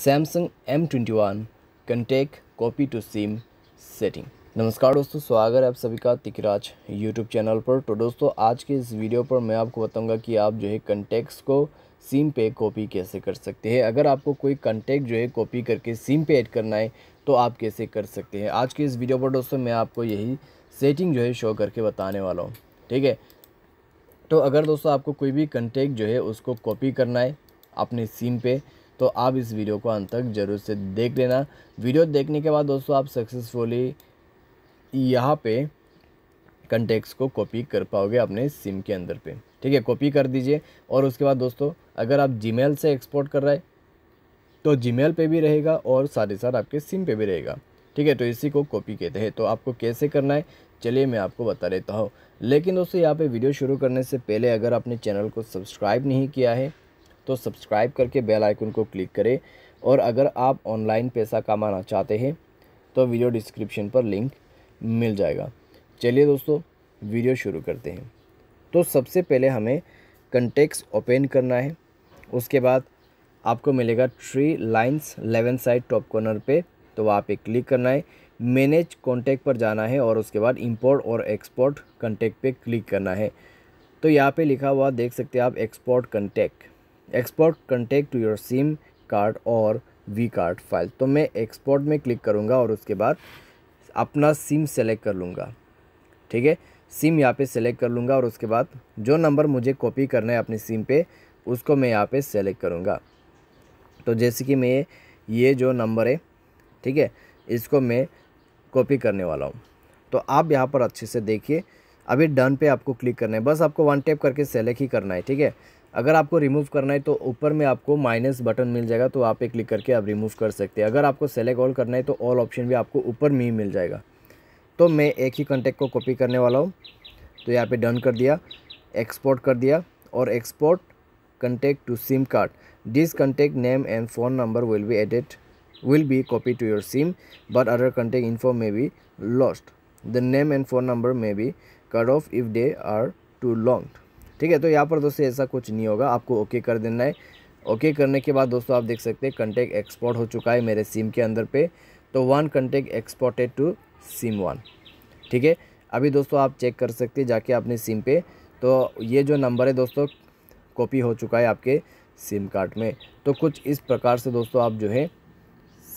Samsung M twenty one contact copy to SIM setting नमस्कार दोस्तों स्वागत है आप सभी का तिकराज यूट्यूब चैनल पर तो दोस्तों आज के इस वीडियो पर मैं आपको बताऊंगा कि आप जो है कंटेक्स को सिम पे कॉपी कैसे कर सकते हैं अगर आपको कोई कंटेक्ट जो है कॉपी करके सिम पे ऐड करना है तो आप कैसे कर सकते हैं आज के इस वीडियो पर दोस्तों मैं आपको यही सेटिंग जो है शो करके बताने वाला हूँ ठीक है तो अगर दोस्तों आपको कोई भी कंटेक्ट जो है उसको कॉपी करना है अपने सिम पे तो आप इस वीडियो को अंत तक ज़रूर से देख लेना वीडियो देखने के बाद दोस्तों आप सक्सेसफुली यहाँ पे कंटेक्स को कॉपी कर पाओगे अपने सिम के अंदर पे ठीक है कॉपी कर दीजिए और उसके बाद दोस्तों अगर आप जीमेल से एक्सपोर्ट कर रहे तो जीमेल पे भी रहेगा और साथ ही साथ आपके सिम पे भी रहेगा ठीक है तो इसी को कॉपी कहते हैं तो आपको कैसे करना है चलिए मैं आपको बता देता हूँ लेकिन दोस्तों यहाँ पर वीडियो शुरू करने से पहले अगर आपने चैनल को सब्सक्राइब नहीं किया है तो सब्सक्राइब करके बेल आइकन को क्लिक करें और अगर आप ऑनलाइन पैसा कमाना चाहते हैं तो वीडियो डिस्क्रिप्शन पर लिंक मिल जाएगा चलिए दोस्तों वीडियो शुरू करते हैं तो सबसे पहले हमें कंटेक्स ओपन करना है उसके बाद आपको मिलेगा थ्री लाइन्स लेवन साइड टॉप कॉर्नर पे तो वहाँ पे क्लिक करना है मैनेज कॉन्टैक्ट पर जाना है और उसके बाद इंपोर्ट और एक्सपोर्ट कंटेक्ट पे क्लिक करना है तो यहाँ पे लिखा हुआ देख सकते हैं आप export contact export contact to your SIM card और वी कार्ड फाइल तो मैं एक्सपोर्ट में क्लिक करूँगा और उसके बाद अपना सिम सेलेक्ट कर लूँगा ठीक है सिम यहाँ पे सेलेक्ट कर लूँगा और उसके बाद जो नंबर मुझे कॉपी करना है अपनी सिम पे उसको मैं यहाँ पे सेलेक्ट करूँगा तो जैसे कि मैं ये जो नंबर है ठीक है इसको मैं कॉपी करने वाला हूँ तो आप यहाँ पर अच्छे से देखिए अभी डन पे आपको क्लिक करना है बस आपको वन टैप करके सेलेक्ट ही करना है ठीक है अगर आपको रिमूव करना है तो ऊपर में आपको माइनस बटन मिल जाएगा तो आप एक क्लिक करके आप रिमूव कर सकते हैं अगर आपको सेलेक्ट ऑल करना है तो ऑल ऑप्शन भी आपको ऊपर में ही मिल जाएगा तो मैं एक ही कंटेक्ट को कॉपी करने वाला हूँ तो यहाँ पे डन कर दिया एक्सपोर्ट कर दिया और export contact to SIM card this contact name and phone number will be edit will be copy to your SIM but other contact info may be lost the name and phone number may be cut off if they are too long ठीक है तो यहाँ पर दोस्तों ऐसा कुछ नहीं होगा आपको ओके कर देना है ओके करने के बाद दोस्तों आप देख सकते हैं कंटेक्ट एक्सपोर्ट हो चुका है मेरे सिम के अंदर पे तो one contact exported to SIM one ठीक है अभी दोस्तों आप चेक कर सकते हैं जाके अपने सिम पे तो ये जो नंबर है दोस्तों कॉपी हो चुका है आपके सिम कार्ड में तो कुछ इस प्रकार से दोस्तों आप जो है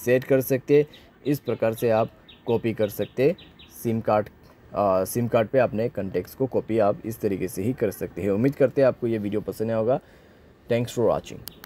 सेट कर सकते इस प्रकार से आप कॉपी कर सकते सिम कार्ड सिम कार्ड पे अपने कंटेक्ट्स को कॉपी आप इस तरीके से ही कर सकते हैं उम्मीद करते हैं आपको ये वीडियो पसंद आया होगा थैंक्स फॉर वॉचिंग